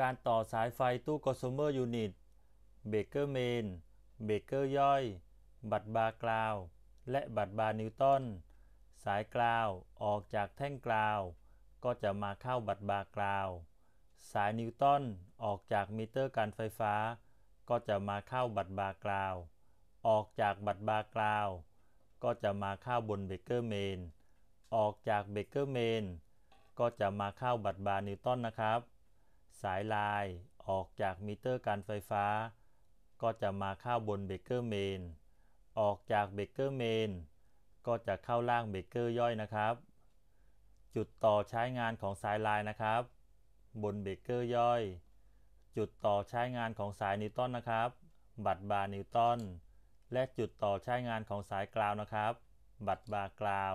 การต่อสายไฟตู้ consumer unit เบเกอร์เมนเบเกอร์ย่อย บัตรบาร์กราว และบัตรบาร์นิวตันสายกราวออกจากแท่งกราว ก็จะมาเข้าบัตรบาร์กราว สายนิวตันออกจากมิเตอร์การไฟฟ้า ก็จะมาเข้าบัตรบาร์กราว ออกจากบัตรบาร์กราว ก็จะมาเข้าบนเบเกอร์เมนออกจากเบเกอร์เมนก็จะมาเข้าบัตรบาร์นิวตันนะครับสายลายออกจากมิเตอร์การไฟฟ้าก็จะมาเข้าบนเบเกอร์เมน ออกจากเบเกอร์เมนก็จะเข้าล่างเบเกอร์ย่อยนะครับ จุดต่อใช้งานของสายลายนะครับบนเบเกอร์ย่อย จุดต่อใช้งานของสายนิวตันนะครับ บัตบาร์นิวตัน และจุดต่อใช้งานของสายกราวนะครับ บัตบาร์กราว